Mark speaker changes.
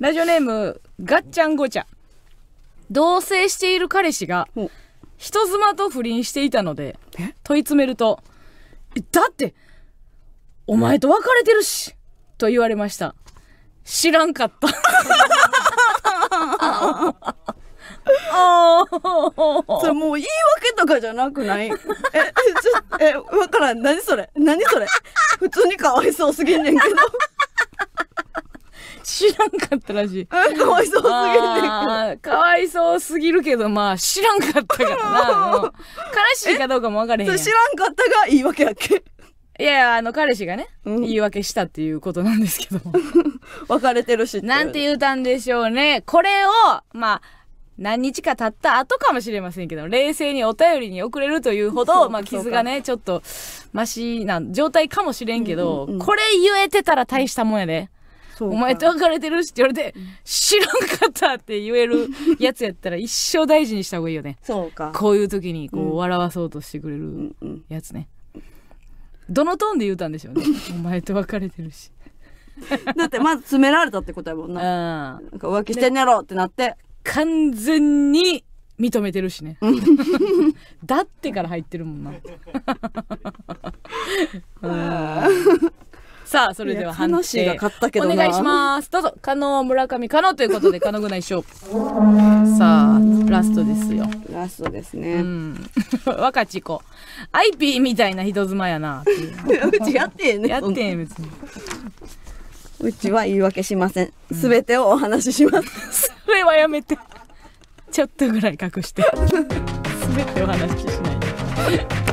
Speaker 1: ラジオネームガッチャンゴチャ同棲している彼氏が人妻と不倫していたので問い詰めると「だってお前と別れてるし」と言われました知らんかったああ。それもう言い訳とかじゃなくないえ、ちょ、え、わからん。何それ何それ普通にかわいそうすぎんねんけどらんかったらしい。かわいそうすぎかわいそうすぎるけど、まあ、知らんかったからな。悲しいかどうかも分からへんやん。知らんかったが言い訳だっけいや、あの、彼氏がね、言い訳したっていうことなんですけども。別れてるしなんて言うたんでしょうね。これを、まあ、何日か経った後かもしれませんけど、冷静にお便りに送れるというほど、まあ傷がね、ちょっと、ましな状態かもしれんけど、これ言えてたら大したもんやで。お前と別れてるし」って言われて「知らんかった」って言えるやつやったら一生大事にした方がいいよねそうかこういう時にこう笑わそうとしてくれるやつね、どのトーンで言うたんでしょうね「お前と別れてるし」だってまず詰められたってことやもんな,、なんか浮気してんやろってなって完全に認めてるしね だってから入ってるもんなさあそれでは判定お願いしますどうぞ加納村上加納ということで加納ぐないしょうさあラストですよラストですねうん 若ちこアイピーみたいな人妻やな うちやってんねやってん別にうちは言い訳しませんすべ、てをお話ししますそれはやめてちょっとぐらい隠してすべてお話ししない